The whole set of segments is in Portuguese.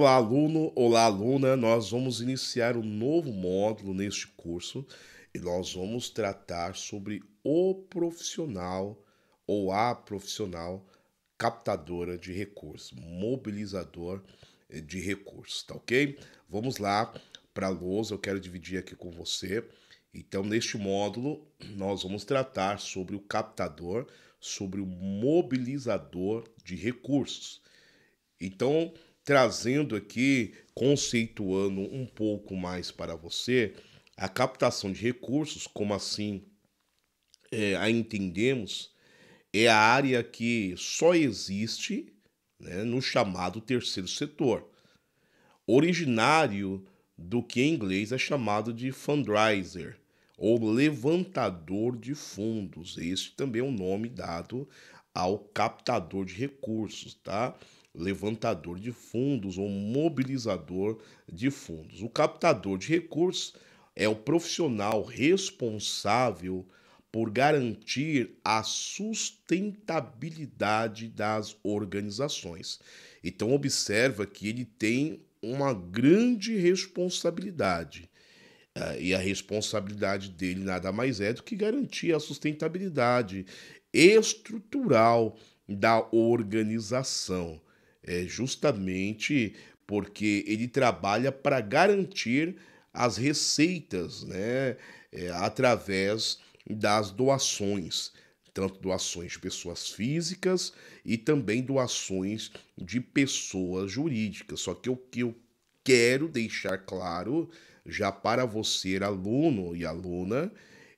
Olá, aluno, olá, aluna. Nós vamos iniciar um novo módulo neste curso e nós vamos tratar sobre o profissional ou a profissional captadora de recursos, mobilizador de recursos, tá ok? Vamos lá para a lousa, eu quero dividir aqui com você. Então, neste módulo, nós vamos tratar sobre o captador, sobre o mobilizador de recursos. Então, trazendo aqui, conceituando um pouco mais para você, a captação de recursos, como assim é, a entendemos, é a área que só existe né, no chamado terceiro setor, originário do que em inglês é chamado de fundraiser ou levantador de fundos. Este também é o um nome dado ao captador de recursos, tá? levantador de fundos ou mobilizador de fundos. O captador de recursos é o profissional responsável por garantir a sustentabilidade das organizações. Então observa que ele tem uma grande responsabilidade. Ah, e a responsabilidade dele nada mais é do que garantir a sustentabilidade estrutural da organização é justamente porque ele trabalha para garantir as receitas, né, é, através das doações, tanto doações de pessoas físicas e também doações de pessoas jurídicas. Só que o que eu quero deixar claro já para você, aluno e aluna,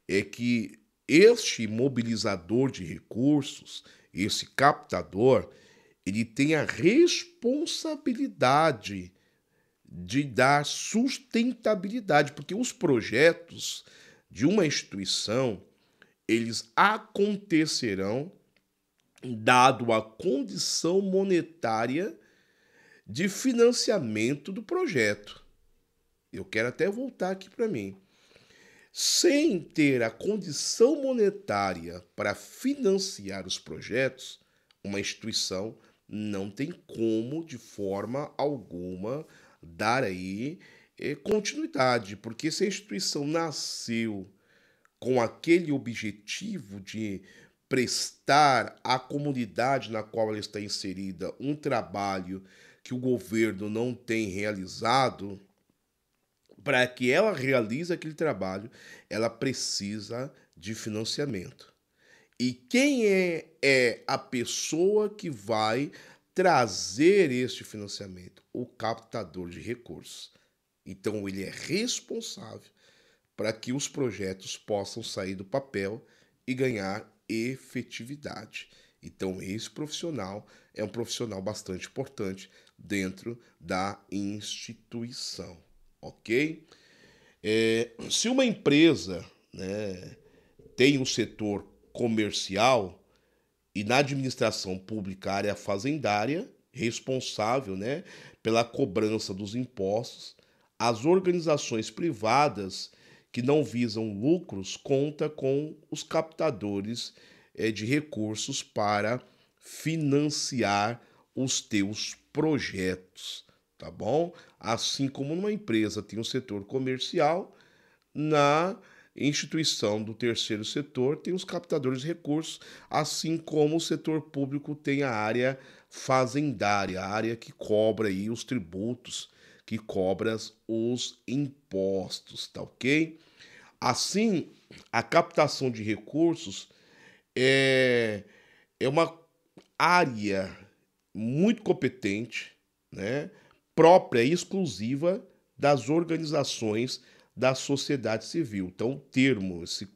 é que este mobilizador de recursos, esse captador, ele tem a responsabilidade de dar sustentabilidade, porque os projetos de uma instituição, eles acontecerão dado a condição monetária de financiamento do projeto. Eu quero até voltar aqui para mim. Sem ter a condição monetária para financiar os projetos, uma instituição não tem como, de forma alguma, dar aí eh, continuidade, porque se a instituição nasceu com aquele objetivo de prestar à comunidade na qual ela está inserida um trabalho que o governo não tem realizado, para que ela realize aquele trabalho, ela precisa de financiamento. E quem é, é a pessoa que vai trazer este financiamento? O captador de recursos. Então, ele é responsável para que os projetos possam sair do papel e ganhar efetividade. Então, esse profissional é um profissional bastante importante dentro da instituição, ok? É, se uma empresa né, tem um setor comercial e na administração pública, área fazendária, responsável né, pela cobrança dos impostos, as organizações privadas que não visam lucros conta com os captadores é, de recursos para financiar os teus projetos, tá bom? Assim como numa empresa tem o um setor comercial, na instituição do terceiro setor tem os captadores de recursos, assim como o setor público tem a área fazendária, a área que cobra aí os tributos, que cobra os impostos, tá ok? Assim, a captação de recursos é, é uma área muito competente, né, própria e exclusiva das organizações da sociedade civil. Então, o termo, esse,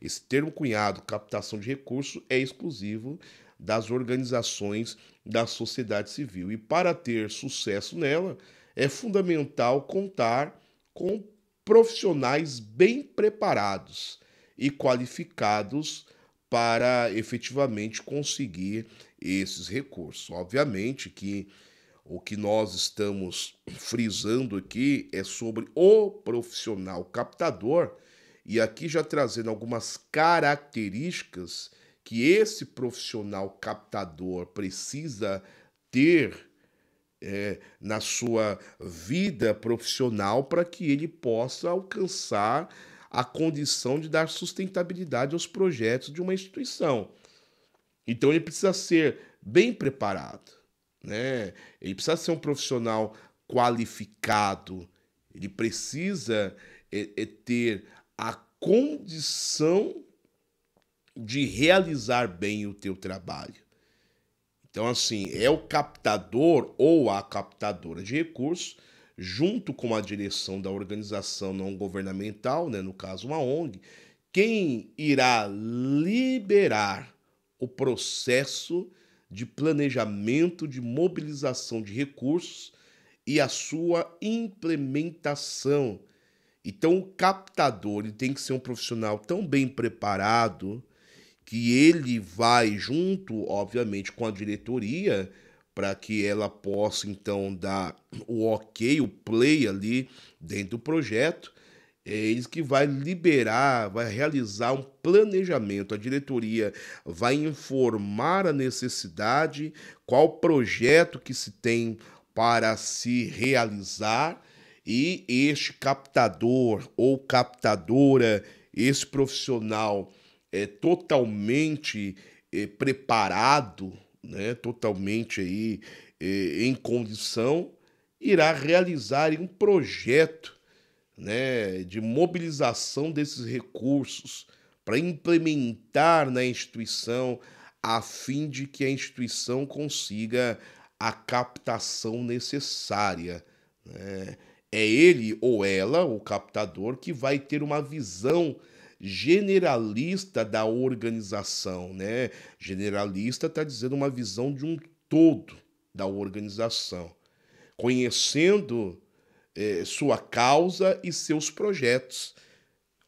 esse termo cunhado, captação de recursos, é exclusivo das organizações da sociedade civil. E para ter sucesso nela, é fundamental contar com profissionais bem preparados e qualificados para efetivamente conseguir esses recursos. Obviamente que o que nós estamos frisando aqui é sobre o profissional captador e aqui já trazendo algumas características que esse profissional captador precisa ter é, na sua vida profissional para que ele possa alcançar a condição de dar sustentabilidade aos projetos de uma instituição. Então ele precisa ser bem preparado né? Ele precisa ser um profissional qualificado. Ele precisa é, é ter a condição de realizar bem o teu trabalho. Então, assim, é o captador ou a captadora de recursos, junto com a direção da organização não governamental, né, no caso uma ONG, quem irá liberar o processo de planejamento, de mobilização de recursos e a sua implementação. Então, o captador ele tem que ser um profissional tão bem preparado que ele vai junto, obviamente, com a diretoria para que ela possa então dar o ok, o play ali dentro do projeto é eles que vai liberar, vai realizar um planejamento. A diretoria vai informar a necessidade, qual projeto que se tem para se realizar e este captador ou captadora, esse profissional é totalmente é, preparado, né, totalmente aí é, em condição, irá realizar um projeto né, de mobilização desses recursos para implementar na instituição a fim de que a instituição consiga a captação necessária. Né? É ele ou ela, o captador, que vai ter uma visão generalista da organização, né? Generalista está dizendo uma visão de um todo da organização, conhecendo eh, sua causa e seus projetos.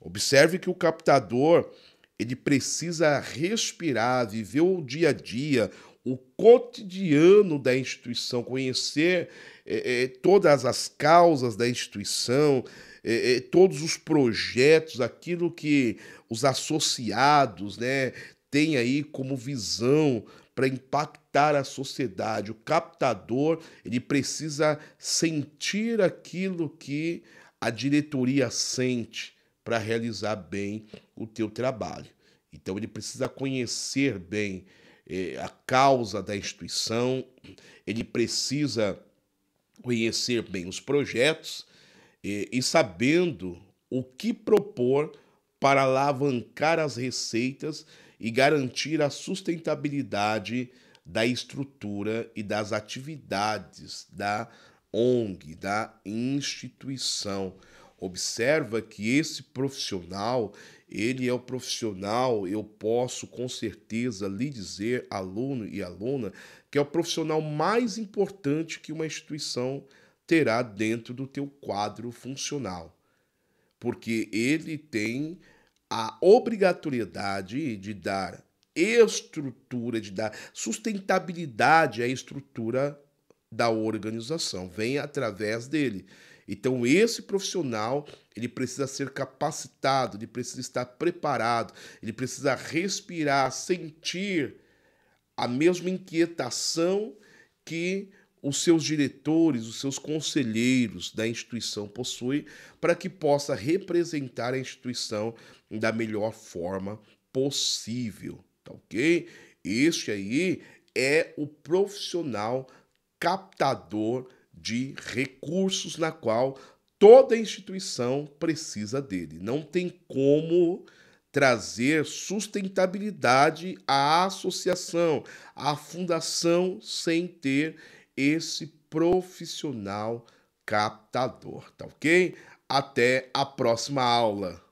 Observe que o captador ele precisa respirar, viver o dia a dia, o cotidiano da instituição, conhecer eh, todas as causas da instituição, eh, todos os projetos, aquilo que os associados né, têm aí como visão para impactar a sociedade. O captador, ele precisa sentir aquilo que a diretoria sente para realizar bem o teu trabalho. Então ele precisa conhecer bem eh, a causa da instituição, ele precisa conhecer bem os projetos eh, e sabendo o que propor para alavancar as receitas e garantir a sustentabilidade da estrutura e das atividades da ONG, da instituição. Observa que esse profissional, ele é o profissional, eu posso com certeza lhe dizer, aluno e aluna, que é o profissional mais importante que uma instituição terá dentro do teu quadro funcional. Porque ele tem a obrigatoriedade de dar estrutura, de dar sustentabilidade à estrutura da organização, vem através dele. Então esse profissional, ele precisa ser capacitado, ele precisa estar preparado, ele precisa respirar, sentir a mesma inquietação que os seus diretores, os seus conselheiros da instituição possuem para que possa representar a instituição da melhor forma possível, tá ok? Este aí é o profissional captador de recursos na qual toda instituição precisa dele. Não tem como trazer sustentabilidade à associação, à fundação sem ter esse profissional captador, tá ok? Até a próxima aula.